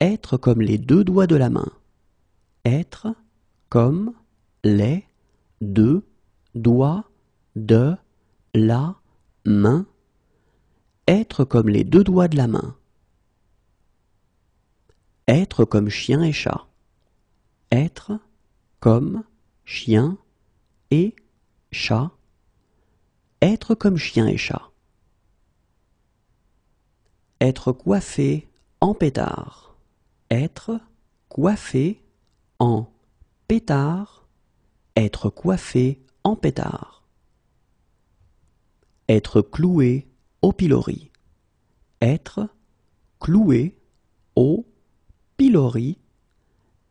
Être comme les deux doigts de la main. Être comme les deux doigts de la main. Être comme les deux doigts de la main. Être comme chien et chat. Être comme chien et chat. Être comme chien et chat. Être coiffé en pétard. Être coiffé en pétard Être coiffé en pétard. Être cloué au pilori. Être cloué au pilori.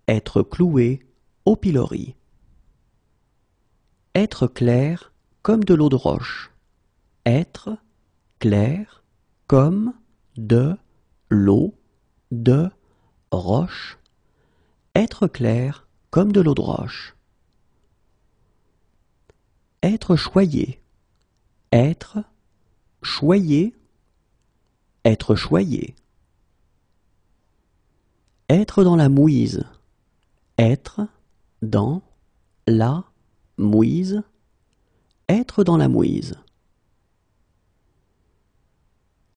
Être cloué au pilori. Être clair comme de l'eau de roche. Être clair comme de l'eau de roche, être clair comme de l'eau de roche. Être choyé, être, choyé, être choyé. Être dans la mouise, être dans la mouise, être dans la mouise.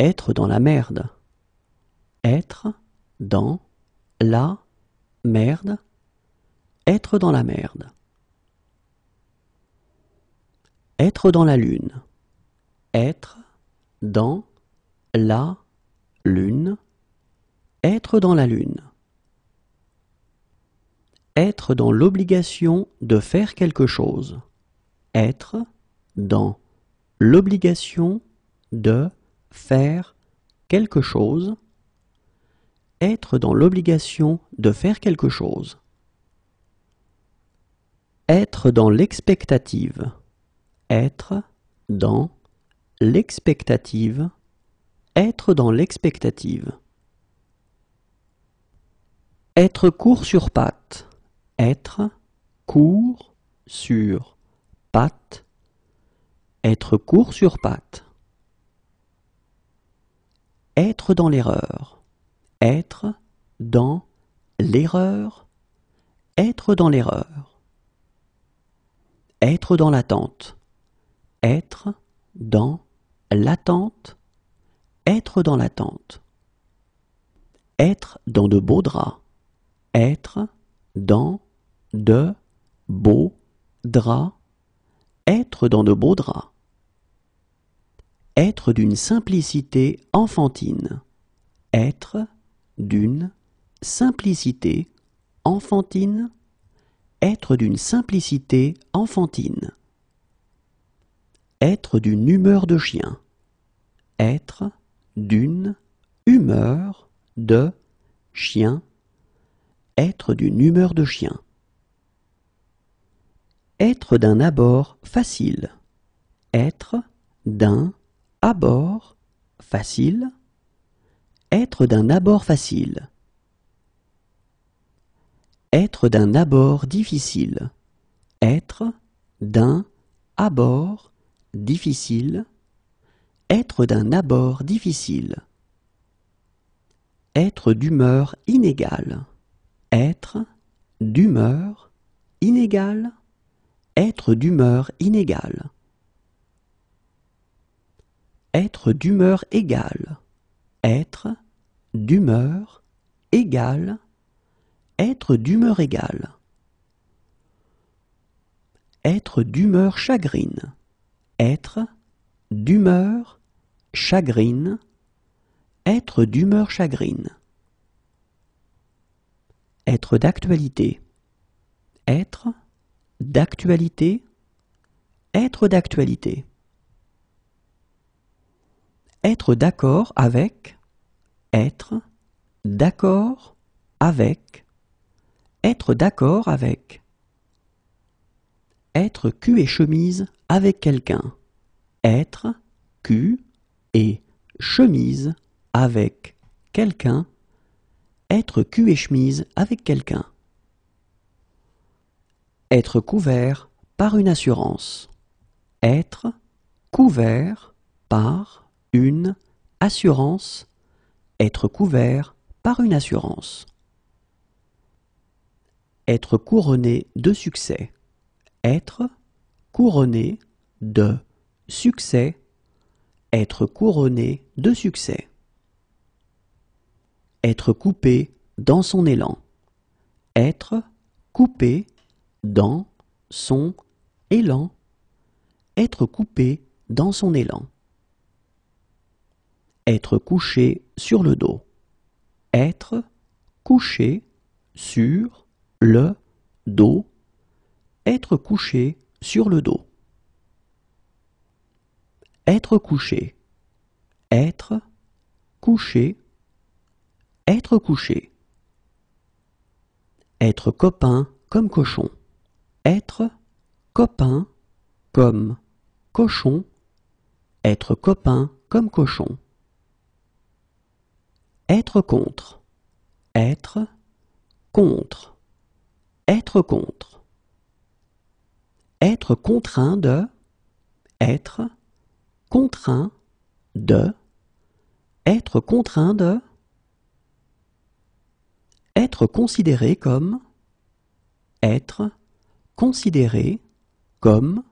Être dans la merde, être dans la merde, être dans la merde. Être dans la lune. Être dans la lune. Être dans la lune. Être dans l'obligation de faire quelque chose. Être dans l'obligation de faire quelque chose être dans l'obligation de faire quelque chose. Être dans l'expectative. Être dans l'expectative. Être dans l'expectative. Être court sur patte. Être court sur patte. Être court sur patte. Être dans l'erreur. Être dans l'erreur, être dans l'erreur. Être dans l'attente, être dans l'attente, être dans l'attente. Être dans de beaux draps, être dans de beaux draps, être dans de beaux draps. Être d'une simplicité enfantine, être d'une simplicité enfantine, être d'une simplicité enfantine, être d'une humeur de chien, être d'une humeur de chien, être d'une humeur de chien, être d'un abord facile, être d'un abord facile, être d'un abord facile. Être d'un abord difficile. Être d'un abord difficile. Être d'un abord difficile. Être d'humeur inégale. Être d'humeur inégale. Être d'humeur inégale. Être d'humeur égale. Être d'humeur, égale. être d'humeur égale. Être d'humeur chagrine, être d'humeur chagrine, être d'humeur chagrine. Être d'actualité, être d'actualité, être d'actualité. Être d'accord avec, être d'accord avec, être d'accord avec. Être cul et chemise avec quelqu'un. Être cul et chemise avec quelqu'un. Être cul et chemise avec quelqu'un. Être couvert par une assurance. Être couvert par une assurance être couvert par une assurance. Être couronné de succès. Être couronné de succès. Être couronné de succès. Être coupé dans son élan. Être coupé dans son élan. Être coupé dans son élan. Être couché sur le dos. Être couché sur le dos. Être couché sur le dos. Être couché. Être couché. Être couché. Être copain comme cochon. Être copain comme cochon. Être copain comme cochon. Être contre. Être contre. Être contre. Être contraint de. Être contraint de. Être contraint de. Être considéré comme. Être considéré comme.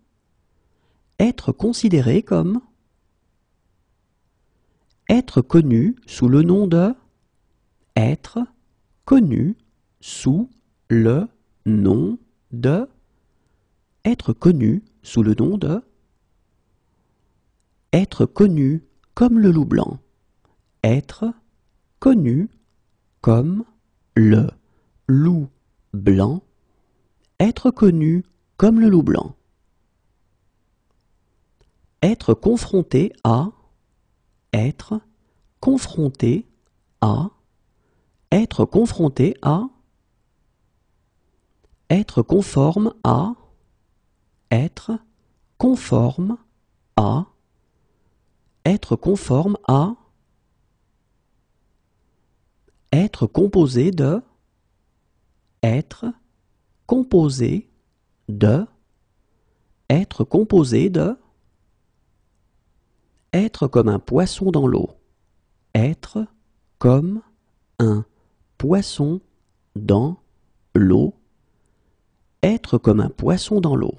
Être considéré comme être connu sous le nom de être connu sous le nom de être connu sous le nom de être connu comme le loup blanc être connu comme le loup blanc être connu comme le loup blanc être confronté à être confronté à, être confronté à, être conforme à, être conforme à, être conforme à, être composé de, être composé de, être composé de, être comme un poisson dans l'eau. Être comme un poisson dans l'eau. Être comme un poisson dans l'eau.